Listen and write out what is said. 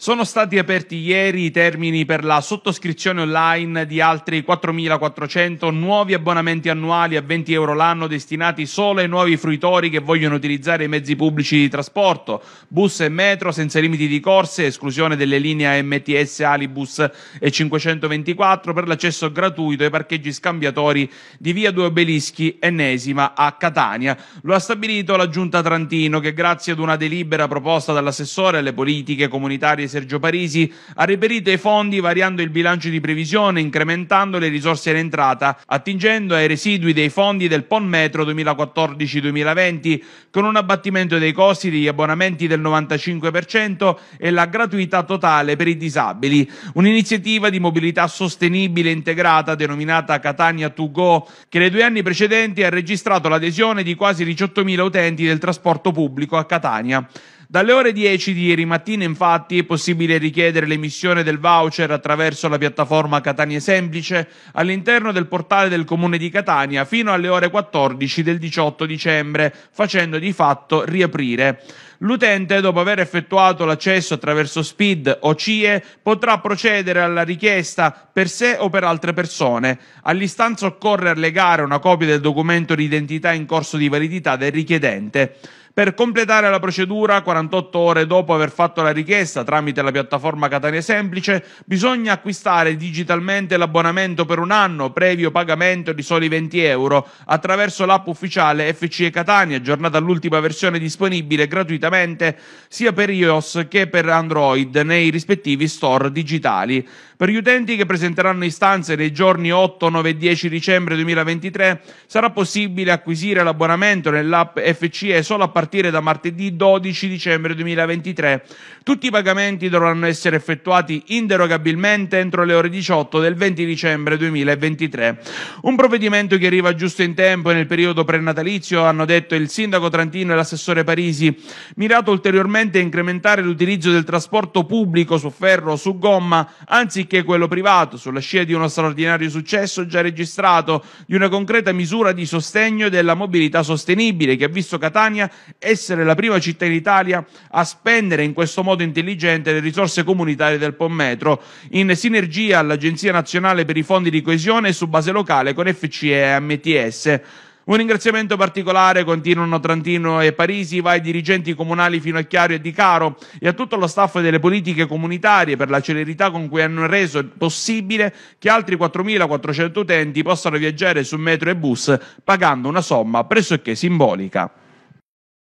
Sono stati aperti ieri i termini per la sottoscrizione online di altri 4.400 nuovi abbonamenti annuali a 20 euro l'anno destinati solo ai nuovi fruitori che vogliono utilizzare i mezzi pubblici di trasporto, bus e metro senza limiti di corse, esclusione delle linee MTS Alibus e 524 per l'accesso gratuito ai parcheggi scambiatori di via Due Obelischi, ennesima a Catania. Lo ha stabilito la Giunta Trantino che grazie ad una delibera proposta dall'assessore alle politiche comunitarie Sergio Parisi, ha reperito i fondi variando il bilancio di previsione, incrementando le risorse in entrata, attingendo ai residui dei fondi del PON Metro 2014-2020, con un abbattimento dei costi degli abbonamenti del 95% e la gratuità totale per i disabili. Un'iniziativa di mobilità sostenibile integrata denominata Catania to Go, che nei due anni precedenti ha registrato l'adesione di quasi 18.000 utenti del trasporto pubblico a Catania. Dalle ore 10 di ieri mattina, infatti, è possibile richiedere l'emissione del voucher attraverso la piattaforma Catania Semplice all'interno del portale del Comune di Catania fino alle ore 14 del 18 dicembre, facendo di fatto riaprire. L'utente, dopo aver effettuato l'accesso attraverso SPID o CIE, potrà procedere alla richiesta per sé o per altre persone. All'istanza occorre allegare una copia del documento di identità in corso di validità del richiedente per completare la procedura 48 ore dopo aver fatto la richiesta tramite la piattaforma Catania Semplice, bisogna acquistare digitalmente l'abbonamento per un anno previo pagamento di soli 20 euro attraverso l'app ufficiale FCE Catania, aggiornata all'ultima versione disponibile gratuitamente sia per iOS che per Android nei rispettivi store digitali. Per gli utenti che presenteranno istanze nei giorni 8, 9 e 10 dicembre 2023 sarà possibile acquisire l'abbonamento nell'app FCE solo a partire partire da martedì 12 dicembre 2023. Tutti i pagamenti dovranno essere effettuati inderogabilmente entro le ore 18 del 20 dicembre 2023. Un provvedimento che arriva giusto in tempo e nel periodo prenatalizio, hanno detto il sindaco Trantino e l'assessore Parisi, mirato ulteriormente a incrementare l'utilizzo del trasporto pubblico su ferro o su gomma anziché quello privato, sulla scia di uno straordinario successo già registrato, di una concreta misura di sostegno della mobilità sostenibile che ha visto Catania essere la prima città in Italia a spendere in questo modo intelligente le risorse comunitarie del Pommetro, in sinergia all'Agenzia Nazionale per i Fondi di Coesione e su base locale con FCE e MTS. Un ringraziamento particolare continuano Trantino e Parisi, va ai dirigenti comunali fino a Chiaro e Di Caro e a tutto lo staff delle politiche comunitarie per la celerità con cui hanno reso possibile che altri 4.400 utenti possano viaggiare su metro e bus pagando una somma pressoché simbolica.